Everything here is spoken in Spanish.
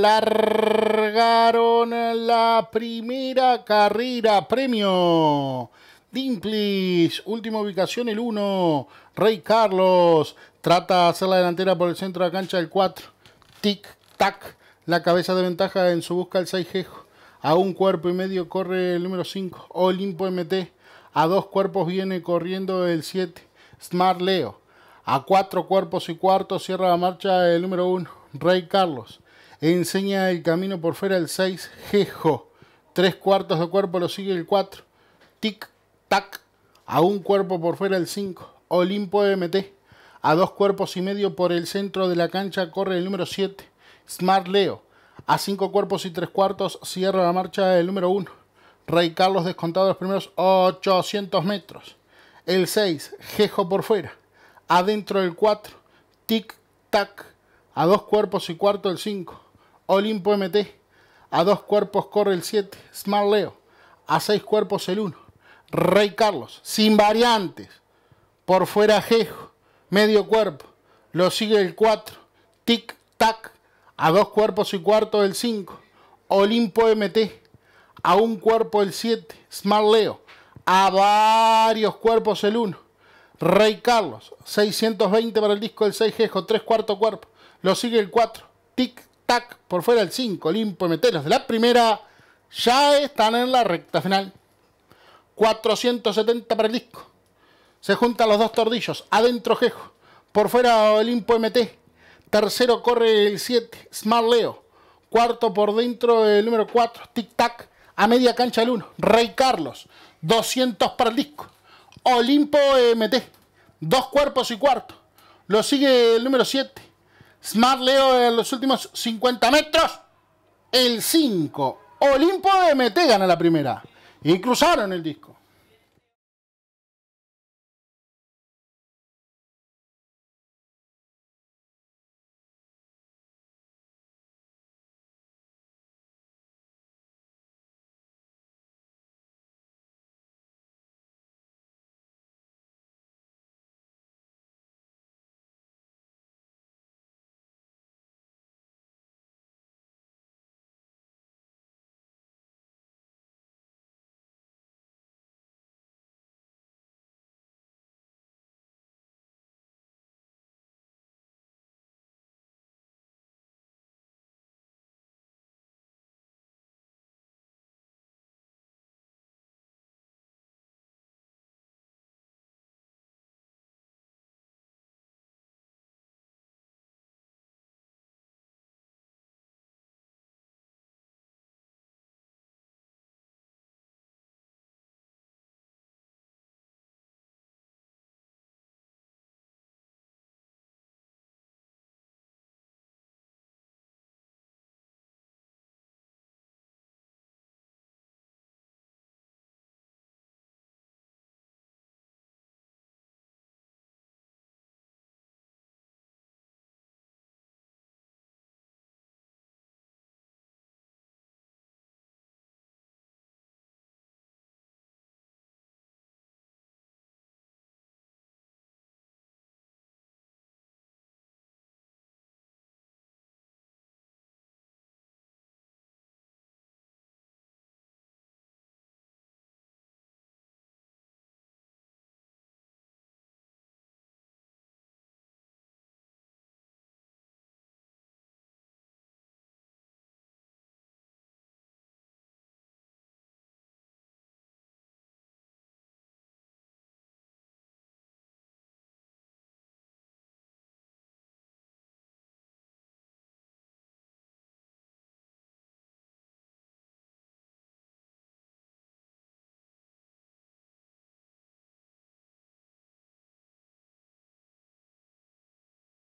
largaron la primera carrera. Premio. Dimplis, última ubicación el 1. Rey Carlos trata de hacer la delantera por el centro de la cancha el 4. Tic, tac. La cabeza de ventaja en su busca el 6 A un cuerpo y medio corre el número 5. Olimpo MT. A dos cuerpos viene corriendo el 7. Smart Leo. A cuatro cuerpos y cuarto cierra la marcha el número 1. Rey Carlos. Enseña el camino por fuera el 6, Jejo. Tres cuartos de cuerpo lo sigue el 4. Tic, tac. A un cuerpo por fuera el 5. Olimpo MT. A dos cuerpos y medio por el centro de la cancha corre el número 7. Smart Leo. A cinco cuerpos y tres cuartos cierra la marcha el número 1. Rey Carlos descontado los primeros 800 metros. El 6, Jejo por fuera. Adentro el 4. Tic, tac. A dos cuerpos y cuarto el 5. Olimpo MT. A dos cuerpos corre el 7. Smart Leo. A seis cuerpos el 1. Rey Carlos. Sin variantes. Por fuera Jejo. Medio cuerpo. Lo sigue el 4. Tic tac. A dos cuerpos y cuarto el 5. Olimpo MT. A un cuerpo el 7. Smart Leo. A varios cuerpos el 1. Rey Carlos. 620 para el disco del 6 Jejo. 3 cuarto cuerpo. Lo sigue el 4. Tic, tac, por fuera el 5. Olimpo mt Los de la primera ya están en la recta final. 470 para el disco. Se juntan los dos tordillos. Adentro Jejo. Por fuera Olimpo MT. Tercero corre el 7. Smart Leo. Cuarto por dentro el número 4. Tic Tac. A media cancha el 1. Rey Carlos. 200 para el disco. Olimpo MT. Dos cuerpos y cuarto. Lo sigue el número 7. Smart Leo en los últimos 50 metros. El 5. Olimpo de MT gana la primera. Y cruzaron el disco.